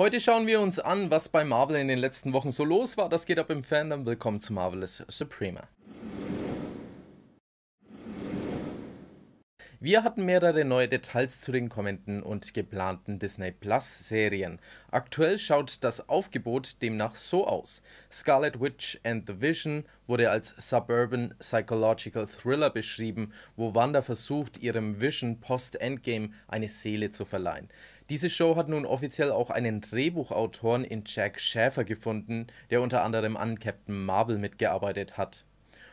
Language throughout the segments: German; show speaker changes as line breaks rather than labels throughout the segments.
Heute schauen wir uns an, was bei Marvel in den letzten Wochen so los war. Das geht ab im Fandom. Willkommen zu Marvelous Suprema. Wir hatten mehrere neue Details zu den kommenden und geplanten Disney Plus Serien. Aktuell schaut das Aufgebot demnach so aus. Scarlet Witch and the Vision wurde als Suburban Psychological Thriller beschrieben, wo Wanda versucht, ihrem Vision post-Endgame eine Seele zu verleihen. Diese Show hat nun offiziell auch einen Drehbuchautoren in Jack Schäfer gefunden, der unter anderem an Captain Marvel mitgearbeitet hat.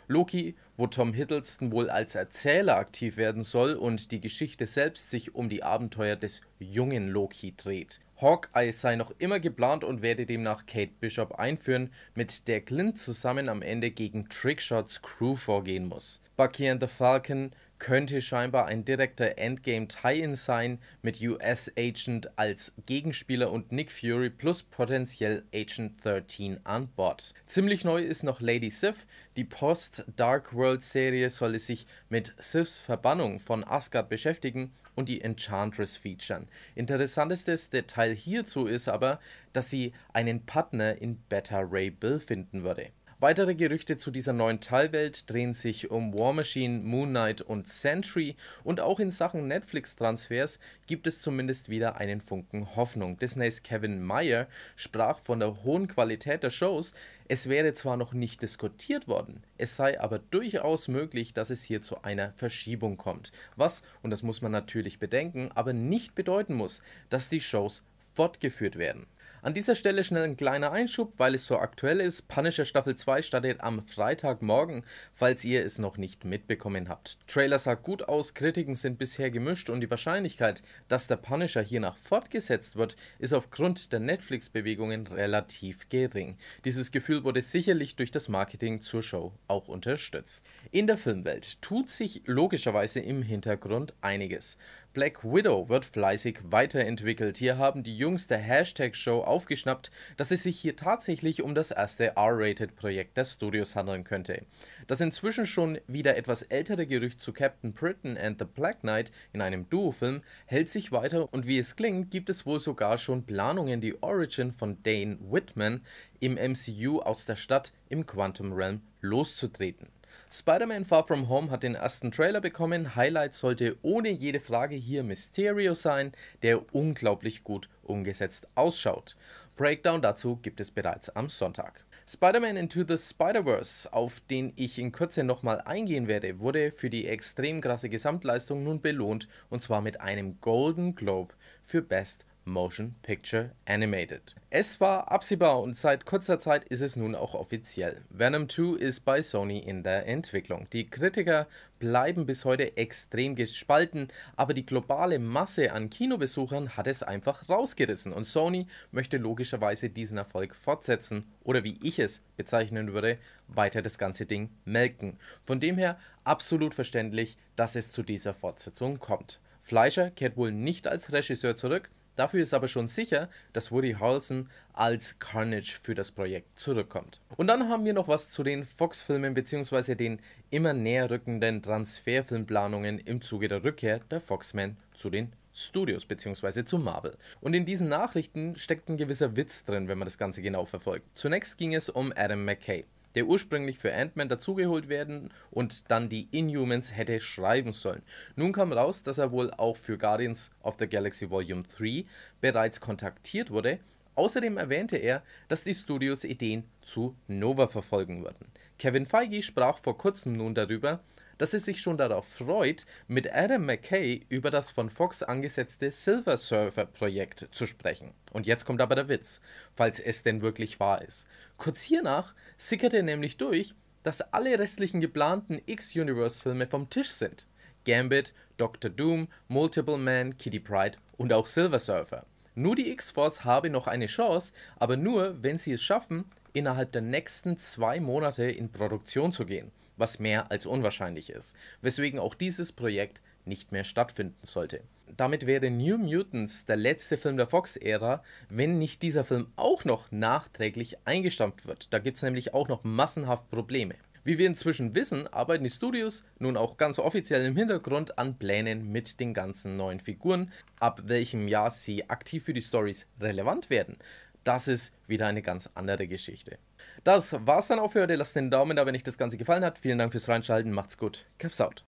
Loki, wo Tom Hiddleston wohl als Erzähler aktiv werden soll und die Geschichte selbst sich um die Abenteuer des jungen Loki dreht. Hawkeye sei noch immer geplant und werde demnach Kate Bishop einführen, mit der Clint zusammen am Ende gegen Trickshots Crew vorgehen muss. Bucky and the Falcon könnte scheinbar ein direkter Endgame-Tie-In sein mit US Agent als Gegenspieler und Nick Fury plus potenziell Agent 13 an Bord. Ziemlich neu ist noch Lady Sif. Die Post-Dark World-Serie solle sich mit Sifs Verbannung von Asgard beschäftigen und die Enchantress featuren. Interessantestes Detail hierzu ist aber, dass sie einen Partner in Beta Ray Bill finden würde. Weitere Gerüchte zu dieser neuen Teilwelt drehen sich um War Machine, Moon Knight und Sentry und auch in Sachen Netflix-Transfers gibt es zumindest wieder einen Funken Hoffnung. Disneys Kevin Meyer sprach von der hohen Qualität der Shows, es wäre zwar noch nicht diskutiert worden, es sei aber durchaus möglich, dass es hier zu einer Verschiebung kommt. Was, und das muss man natürlich bedenken, aber nicht bedeuten muss, dass die Shows fortgeführt werden. An dieser Stelle schnell ein kleiner Einschub, weil es so aktuell ist. Punisher Staffel 2 startet am Freitagmorgen, falls ihr es noch nicht mitbekommen habt. Trailer sah gut aus, Kritiken sind bisher gemischt und die Wahrscheinlichkeit, dass der Punisher hiernach fortgesetzt wird, ist aufgrund der Netflix-Bewegungen relativ gering. Dieses Gefühl wurde sicherlich durch das Marketing zur Show auch unterstützt. In der Filmwelt tut sich logischerweise im Hintergrund einiges. Black Widow wird fleißig weiterentwickelt. Hier haben die Jungs der Hashtag-Show aufgeschnappt, dass es sich hier tatsächlich um das erste R-Rated-Projekt des Studios handeln könnte. Das inzwischen schon wieder etwas ältere Gerücht zu Captain Britain and the Black Knight in einem Duo-Film hält sich weiter und wie es klingt, gibt es wohl sogar schon Planungen, die Origin von Dane Whitman im MCU aus der Stadt im Quantum Realm loszutreten. Spider-Man Far From Home hat den ersten Trailer bekommen. Highlight sollte ohne jede Frage hier Mysterio sein, der unglaublich gut umgesetzt ausschaut. Breakdown dazu gibt es bereits am Sonntag. Spider-Man Into the Spider-Verse, auf den ich in Kürze nochmal eingehen werde, wurde für die extrem krasse Gesamtleistung nun belohnt und zwar mit einem Golden Globe für Best Motion Picture Animated. Es war absehbar und seit kurzer Zeit ist es nun auch offiziell. Venom 2 ist bei Sony in der Entwicklung. Die Kritiker bleiben bis heute extrem gespalten, aber die globale Masse an Kinobesuchern hat es einfach rausgerissen und Sony möchte logischerweise diesen Erfolg fortsetzen oder wie ich es bezeichnen würde, weiter das ganze Ding melken. Von dem her absolut verständlich, dass es zu dieser Fortsetzung kommt. Fleischer kehrt wohl nicht als Regisseur zurück, Dafür ist aber schon sicher, dass Woody Harrelson als Carnage für das Projekt zurückkommt. Und dann haben wir noch was zu den Fox-Filmen bzw. den immer näher rückenden Transferfilmplanungen im Zuge der Rückkehr der Foxman zu den Studios bzw. zu Marvel. Und in diesen Nachrichten steckt ein gewisser Witz drin, wenn man das Ganze genau verfolgt. Zunächst ging es um Adam McKay der ursprünglich für Ant-Man dazugeholt werden und dann die Inhumans hätte schreiben sollen. Nun kam raus, dass er wohl auch für Guardians of the Galaxy Volume 3 bereits kontaktiert wurde. Außerdem erwähnte er, dass die Studios Ideen zu Nova verfolgen würden. Kevin Feige sprach vor kurzem nun darüber, dass er sich schon darauf freut, mit Adam McKay über das von Fox angesetzte Silver Surfer Projekt zu sprechen. Und jetzt kommt aber der Witz, falls es denn wirklich wahr ist. Kurz hiernach sickerte nämlich durch, dass alle restlichen geplanten X-Universe-Filme vom Tisch sind. Gambit, Doctor Doom, Multiple Man, Kitty Pride und auch Silver Surfer. Nur die X-Force habe noch eine Chance, aber nur, wenn sie es schaffen, innerhalb der nächsten zwei Monate in Produktion zu gehen, was mehr als unwahrscheinlich ist, weswegen auch dieses Projekt nicht mehr stattfinden sollte damit wäre New Mutants der letzte Film der Fox-Ära, wenn nicht dieser Film auch noch nachträglich eingestampft wird. Da gibt es nämlich auch noch massenhaft Probleme. Wie wir inzwischen wissen, arbeiten die Studios nun auch ganz offiziell im Hintergrund an Plänen mit den ganzen neuen Figuren, ab welchem Jahr sie aktiv für die Stories relevant werden. Das ist wieder eine ganz andere Geschichte. Das war's dann auch für heute. Lasst den Daumen da, wenn euch das Ganze gefallen hat. Vielen Dank fürs Reinschalten. Macht's gut. Caps out.